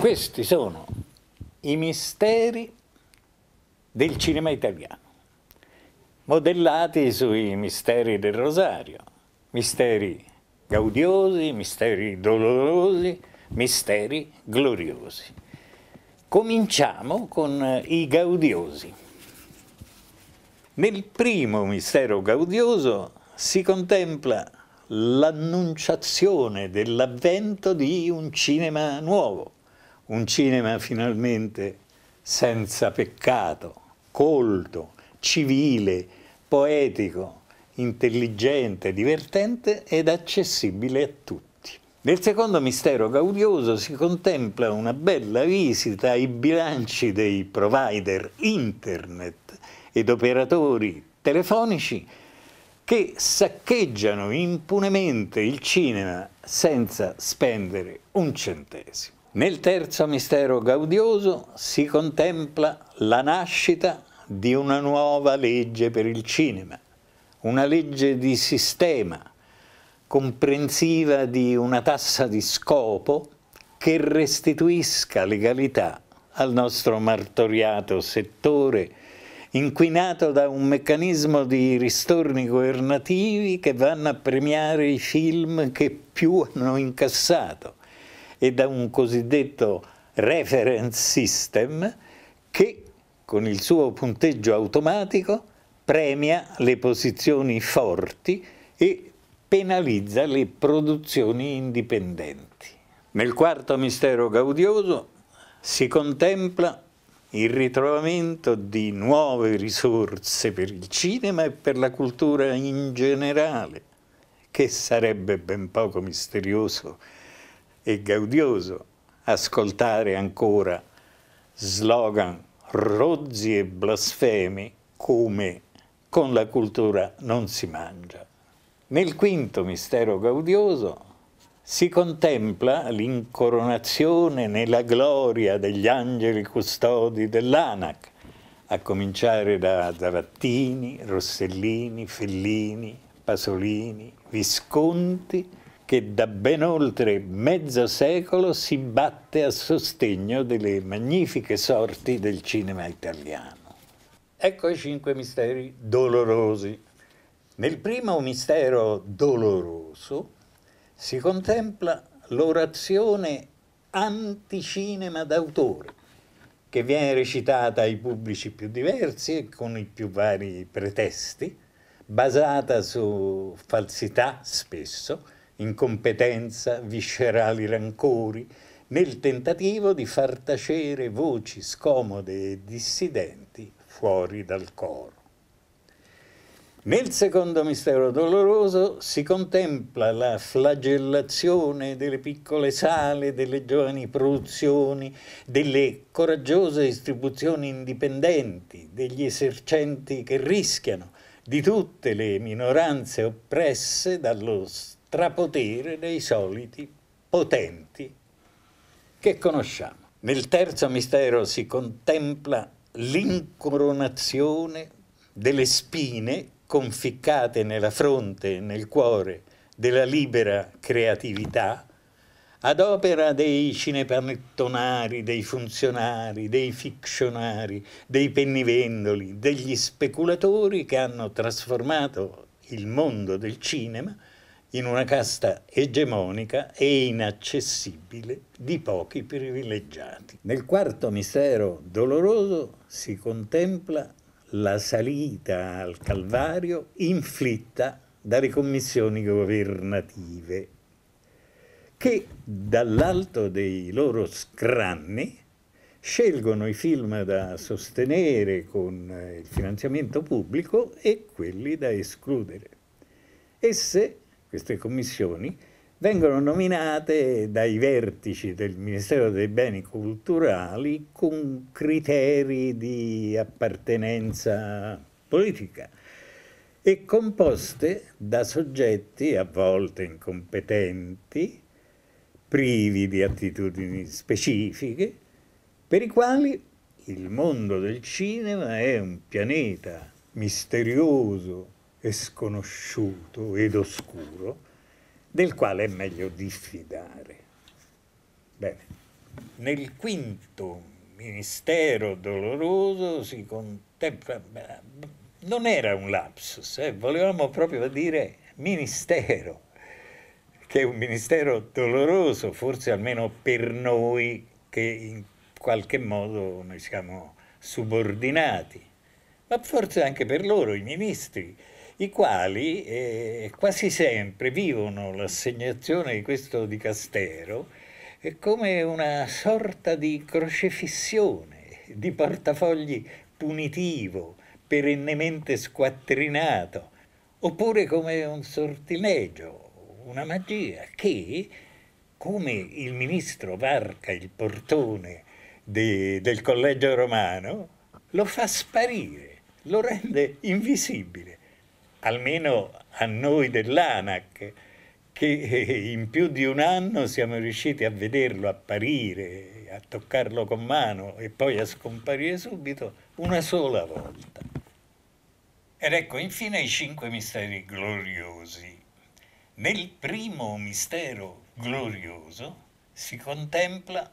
Questi sono i misteri del cinema italiano, modellati sui misteri del Rosario, misteri gaudiosi, misteri dolorosi, misteri gloriosi. Cominciamo con eh, i gaudiosi. Nel primo mistero gaudioso si contempla l'annunciazione dell'avvento di un cinema nuovo, un cinema finalmente senza peccato, colto, civile, poetico, intelligente, divertente ed accessibile a tutti. Nel secondo mistero gaudioso si contempla una bella visita ai bilanci dei provider internet ed operatori telefonici che saccheggiano impunemente il cinema senza spendere un centesimo. Nel terzo mistero gaudioso si contempla la nascita di una nuova legge per il cinema, una legge di sistema, comprensiva di una tassa di scopo che restituisca legalità al nostro martoriato settore, inquinato da un meccanismo di ristorni governativi che vanno a premiare i film che più hanno incassato e da un cosiddetto reference system che con il suo punteggio automatico premia le posizioni forti e penalizza le produzioni indipendenti. Nel quarto mistero gaudioso si contempla il ritrovamento di nuove risorse per il cinema e per la cultura in generale, che sarebbe ben poco misterioso e gaudioso ascoltare ancora slogan rozzi e blasfemi come con la cultura non si mangia. Nel quinto mistero gaudioso si contempla l'incoronazione nella gloria degli angeli custodi dell'ANAC, a cominciare da Zavattini, Rossellini, Fellini, Pasolini, Visconti che da ben oltre mezzo secolo si batte a sostegno delle magnifiche sorti del cinema italiano. Ecco i cinque misteri dolorosi. Nel primo mistero doloroso si contempla l'orazione anticinema d'autore, che viene recitata ai pubblici più diversi e con i più vari pretesti, basata su falsità spesso, incompetenza, viscerali rancori, nel tentativo di far tacere voci scomode e dissidenti fuori dal coro. Nel secondo mistero doloroso si contempla la flagellazione delle piccole sale, delle giovani produzioni, delle coraggiose distribuzioni indipendenti, degli esercenti che rischiano, di tutte le minoranze oppresse dallo Stato strapotere dei soliti potenti che conosciamo. Nel terzo mistero si contempla l'incoronazione delle spine conficcate nella fronte e nel cuore della libera creatività ad opera dei cinepanettonari, dei funzionari, dei ficzionari, dei pennivendoli, degli speculatori che hanno trasformato il mondo del cinema in una casta egemonica e inaccessibile di pochi privilegiati. Nel quarto mistero doloroso si contempla la salita al Calvario inflitta dalle commissioni governative che dall'alto dei loro scranni scelgono i film da sostenere con eh, il finanziamento pubblico e quelli da escludere. Esse queste commissioni vengono nominate dai vertici del Ministero dei Beni Culturali con criteri di appartenenza politica e composte da soggetti a volte incompetenti, privi di attitudini specifiche, per i quali il mondo del cinema è un pianeta misterioso, e sconosciuto ed oscuro, del quale è meglio diffidare. Bene. Nel quinto ministero doloroso si contempla... Non era un lapsus, eh? volevamo proprio dire ministero, che è un ministero doloroso, forse almeno per noi che in qualche modo noi siamo subordinati, ma forse anche per loro, i ministri, i quali eh, quasi sempre vivono l'assegnazione di questo dicastero eh, come una sorta di crocefissione, di portafogli punitivo, perennemente squattrinato, oppure come un sortilegio, una magia che, come il ministro varca il portone de, del collegio romano, lo fa sparire, lo rende invisibile almeno a noi dell'ANAC, che in più di un anno siamo riusciti a vederlo apparire, a toccarlo con mano e poi a scomparire subito una sola volta. Ed ecco infine i cinque misteri gloriosi. Nel primo mistero glorioso si contempla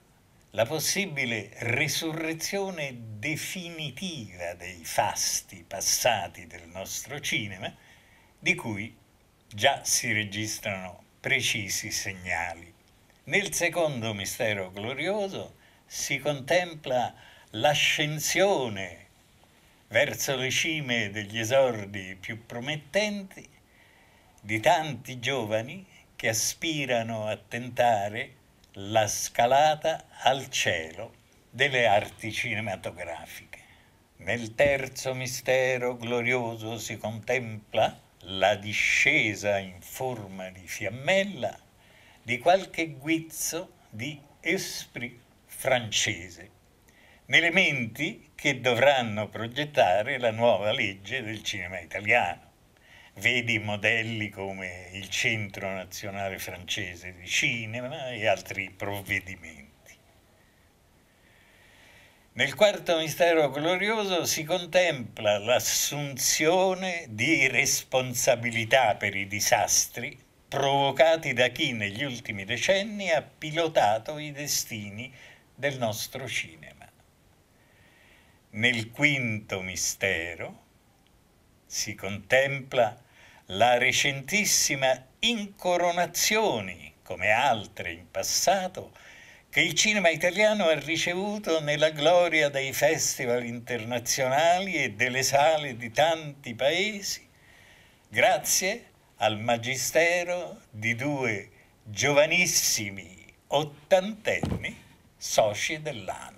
la possibile risurrezione definitiva dei fasti passati del nostro cinema, di cui già si registrano precisi segnali. Nel secondo mistero glorioso si contempla l'ascensione verso le cime degli esordi più promettenti di tanti giovani che aspirano a tentare la scalata al cielo delle arti cinematografiche. Nel terzo mistero glorioso si contempla la discesa in forma di fiammella di qualche guizzo di esprit francese, elementi che dovranno progettare la nuova legge del cinema italiano vedi modelli come il Centro Nazionale Francese di Cinema e altri provvedimenti. Nel quarto mistero glorioso si contempla l'assunzione di responsabilità per i disastri provocati da chi negli ultimi decenni ha pilotato i destini del nostro cinema. Nel quinto mistero si contempla la recentissima Incoronazioni, come altre in passato, che il cinema italiano ha ricevuto nella gloria dei festival internazionali e delle sale di tanti paesi, grazie al magistero di due giovanissimi ottantenni soci dell'anno.